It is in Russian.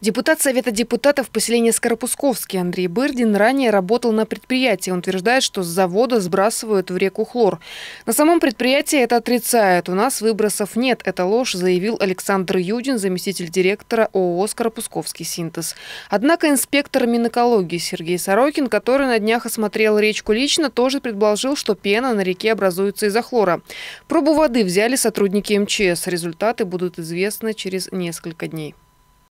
Депутат Совета депутатов поселения Скоропусковский Андрей Бырдин ранее работал на предприятии. Он утверждает, что с завода сбрасывают в реку хлор. На самом предприятии это отрицает. У нас выбросов нет. Это ложь, заявил Александр Юдин, заместитель директора ООО «Скоропусковский синтез». Однако инспектор Минэкологии Сергей Сорокин, который на днях осмотрел речку лично, тоже предположил, что пена на реке образуется из-за хлора. Пробу воды взяли сотрудники МЧС. Результаты будут известны через несколько дней.